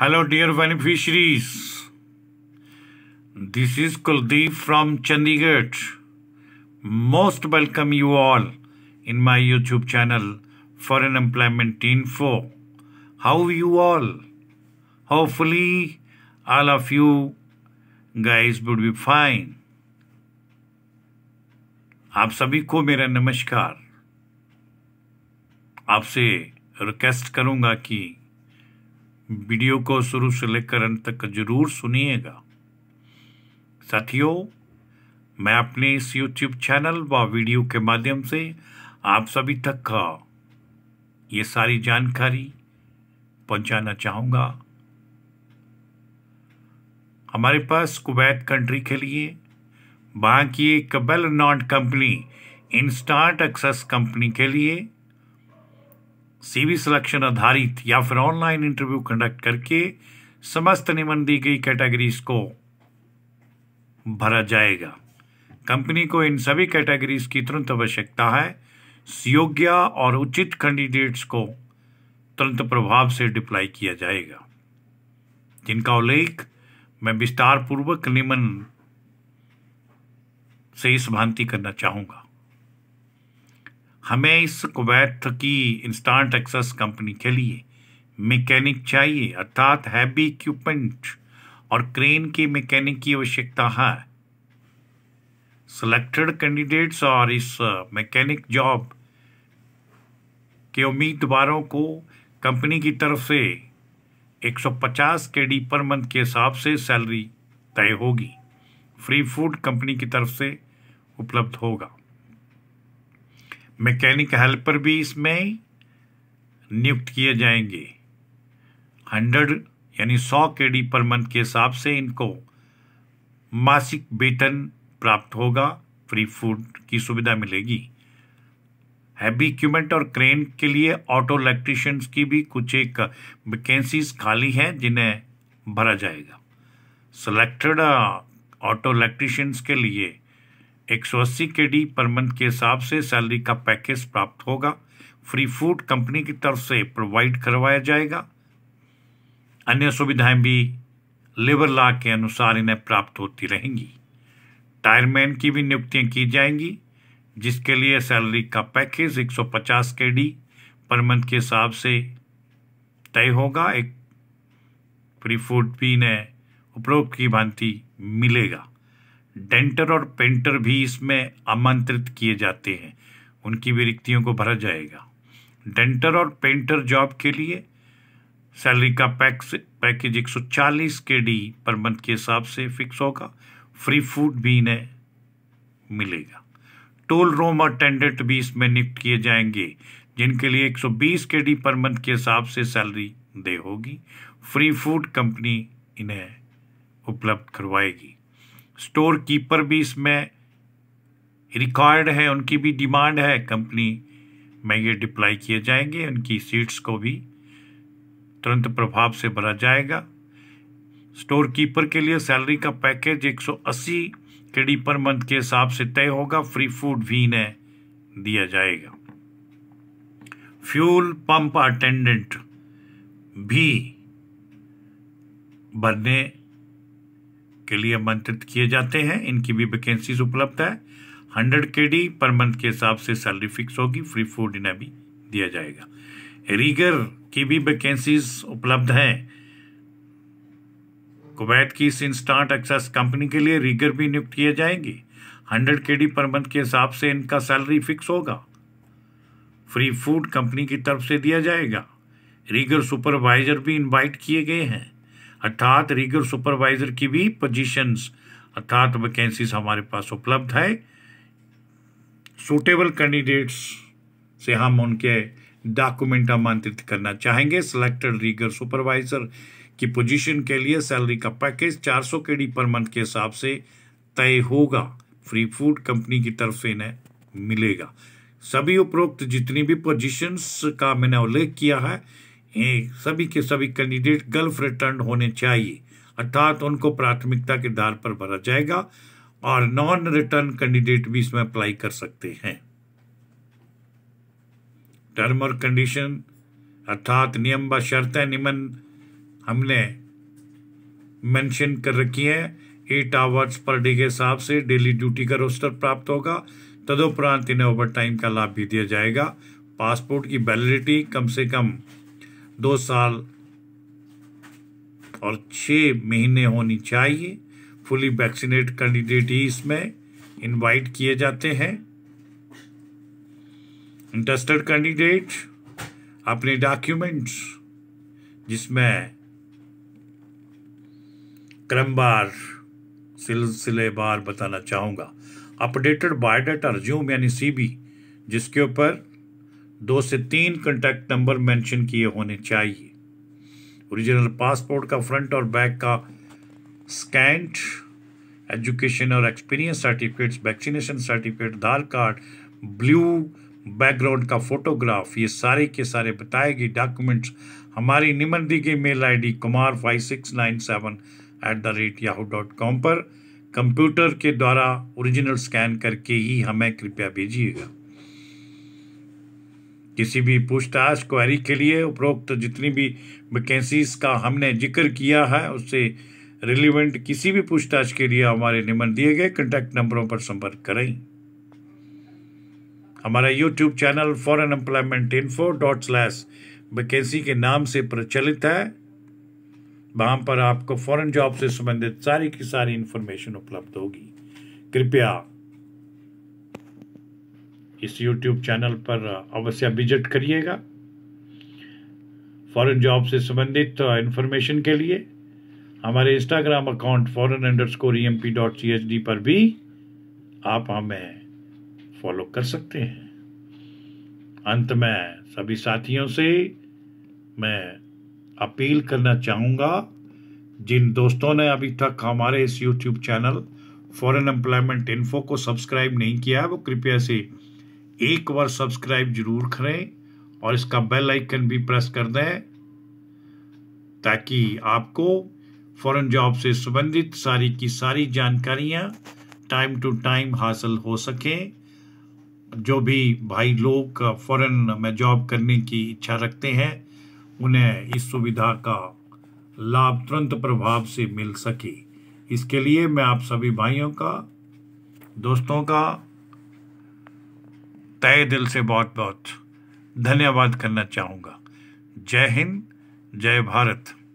hello dear beneficiaries this is Kuldeep from Chandigarh most welcome you all in my YouTube channel for foreign employment info how you all hopefully all of you guys would be fine आप सभी को मेरा नमस्कार आपसे request करूंगा कि video को शुरू से लेकर अंत तक जरूर सुनिएगा साथियों मैं अपने इस यूट्यूब चैनल व वीडियो के माध्यम से आप सभी तक का ये सारी जानकारी पहुंचाना चाहूंगा हमारे पास कुवैत कंट्री के लिए बाकी की एक वेल नॉट कंपनी इंस्टार्ट एक्सेस कंपनी के लिए सीवी सिलेक्शन आधारित या फिर ऑनलाइन इंटरव्यू कंडक्ट करके समस्त निमन दी गई कैटेगरीज को भरा जाएगा कंपनी को इन सभी कैटेगरीज की तुरंत आवश्यकता है सुयोग्य और उचित कैंडिडेट्स को तुरंत प्रभाव से डिप्लाई किया जाएगा जिनका उल्लेख मैं विस्तार पूर्वक निमन से इस भांति करना चाहूंगा हमें इस कुवैत की इंस्टांट एक्सेस कंपनी के लिए मैकेनिक चाहिए अर्थात हैवी इक्विपमेंट और क्रेन के मैकेनिक की आवश्यकता है सिलेक्टेड कैंडिडेट्स और इस मैकेनिक uh, जॉब के उम्मीदवारों को कंपनी की तरफ से 150 डी पर मंथ के हिसाब से सैलरी तय होगी फ्री फूड कंपनी की तरफ से उपलब्ध होगा मैकेनिक हेल्पर भी इसमें नियुक्त किए जाएंगे हंड्रेड यानी सौ के डी पर मंथ के हिसाब से इनको मासिक वेतन प्राप्त होगा फ्री फूड की सुविधा मिलेगी हैवी इक्विपमेंट और क्रेन के लिए ऑटो इलेक्ट्रिशियंस की भी कुछ एक वैकेंसीज खाली हैं जिन्हें भरा जाएगा सिलेक्टेड ऑटो इलेक्ट्रिशियंस के लिए 180 केडी पर मंथ के हिसाब से सैलरी का पैकेज प्राप्त होगा फ्री फूड कंपनी की तरफ से प्रोवाइड करवाया जाएगा अन्य सुविधाएं भी लेबर लॉ के अनुसार इन्हें प्राप्त होती रहेंगी टायरमैन की भी नियुक्तियां की जाएंगी जिसके लिए सैलरी का पैकेज 150 केडी पर मंथ के हिसाब से तय होगा एक फ्री फूड भी इन्हें उपरोक्त की भांति मिलेगा डेंटर और पेंटर भी इसमें आमंत्रित किए जाते हैं उनकी भी रिक्तियों को भरा जाएगा डेंटर और पेंटर जॉब के लिए सैलरी का पैक्स पैकेज एक सौ चालीस के डी पर मंथ के हिसाब से फिक्स होगा फ्री फूड भी इन्हें मिलेगा टोल रोम अटेंडेंट भी इसमें नियुक्त किए जाएंगे जिनके लिए 120 के डी पर मंथ के हिसाब से सैलरी दे होगी फ्री फूड कंपनी इन्हें उपलब्ध करवाएगी स्टोर कीपर भी इसमें रिक्वायर्ड है उनकी भी डिमांड है कंपनी में ये डिप्लाई किए जाएंगे उनकी सीट्स को भी तुरंत प्रभाव से भरा जाएगा स्टोर कीपर के लिए सैलरी का पैकेज 180 केडी पर मंथ के हिसाब से तय होगा फ्री फूड भी इन्हें दिया जाएगा फ्यूल पंप अटेंडेंट भी बनने के लिए आमंत्रित किए जाते हैं इनकी भी वैकेंसीज उपलब्ध है हंड्रेड के डी पर मंथ के हिसाब से सैलरी फिक्स होगी फ्री फूड इन्हें भी दिया जाएगा रीगर की भी वैकेंसीज उपलब्ध हैं कुवैत की सिन स्टार्ट एक्सेस कंपनी के लिए रीगर भी नियुक्त किए जाएंगे हंड्रेड के डी पर मंथ के हिसाब से इनका सैलरी फिक्स होगा फ्री फूड कंपनी की तरफ से दिया जाएगा रीगर सुपरवाइजर भी इनवाइट किए गए हैं अर्थात रिगर सुपरवाइजर की भी पोजीशंस अर्थात वैकेंसीज हमारे पास उपलब्ध है सूटेबल कैंडिडेट्स से हम उनके डॉक्यूमेंट आमंत्रित करना चाहेंगे सिलेक्टेड रिगर सुपरवाइजर की पोजीशन के लिए सैलरी का पैकेज 400 सौ केडी पर मंथ के हिसाब से तय होगा फ्री फूड कंपनी की तरफ से इन्हें मिलेगा सभी उपरोक्त जितनी भी पोजीशंस का मैंने उल्लेख किया है एक सभी के सभी कैंडिडेट गल्फ रिटर्न होने चाहिए अर्थात उनको प्राथमिकता के आधार पर भरा जाएगा और नॉन रिटर्न कैंडिडेट भी इसमें अप्लाई कर सकते हैं टर्म और कंडीशन अर्थात नियम व शर्तें निमन हमने मेंशन कर रखी है एट आवर्स पर डे के हिसाब से डेली ड्यूटी का रोस्टर प्राप्त होगा तदुपरांत इन्हें ओवर टाइम का लाभ भी दिया जाएगा पासपोर्ट की वैलिडिटी कम से कम दो साल और छः महीने होनी चाहिए फुली वैक्सीनेट कैंडिडेट ही इसमें इनवाइट किए जाते हैं इंटरेस्टेड कैंडिडेट अपने डॉक्यूमेंट्स जिसमें क्रमवार बार बताना चाहूँगा अपडेटेड बायोडाटा रिज्यूम यानी सीबी जिसके ऊपर दो से तीन कंटैक्ट नंबर मेंशन किए होने चाहिए ओरिजिनल पासपोर्ट का फ्रंट और बैक का स्कैंड एजुकेशन और experience certificates vaccination certificate Aadhaar card blue background का फोटोग्राफ ये सारे के सारे बताए गए डॉक्यूमेंट्स हमारी निमन दी गई mail D Kumar five six nine seven eight the rate Yahoo dot com पर कंप्यूटर के द्वारा ओरिजिनल स्कैन करके ही हमें कृपया भेजिएगा किसी भी पूछताछ क्वारी के लिए उपरोक्त जितनी भी वैकेंसीज का हमने जिक्र किया है उससे रिलीवेंट किसी भी पूछताछ के लिए हमारे निमन दिए गए कंटेक्ट नंबरों पर संपर्क करें हमारा YouTube channel foreign employment info dot slash vacancy के नाम से प्रचलित है वहां पर आपको फॉरन जॉब से संबंधित सारी की सारी इंफॉर्मेशन उपलब्ध होगी कृपया इस YouTube चैनल पर अवश्य विजिट करिएगा फॉरेन जॉब से संबंधित इन्फॉर्मेशन के लिए हमारे Instagram account foreign underscore पर भी आप हमें फॉलो कर सकते हैं अंत में सभी साथियों से मैं अपील करना चाहूँगा जिन दोस्तों ने अभी तक हमारे इस YouTube channel foreign employment info को सब्सक्राइब नहीं किया है वो कृपया से एक बार सब्सक्राइब जरूर करें और इसका बेल आइकन भी प्रेस कर दें ताकि आपको फॉरेन जॉब से संबंधित सारी की सारी जानकारियां टाइम टू टाइम हासिल हो सकें जो भी भाई लोग फॉरेन में जॉब करने की इच्छा रखते हैं उन्हें इस सुविधा का लाभ तुरंत प्रभाव से मिल सके इसके लिए मैं आप सभी भाइयों का दोस्तों का तय दिल से बहुत बहुत धन्यवाद करना चाहूँगा जय हिंद जय भारत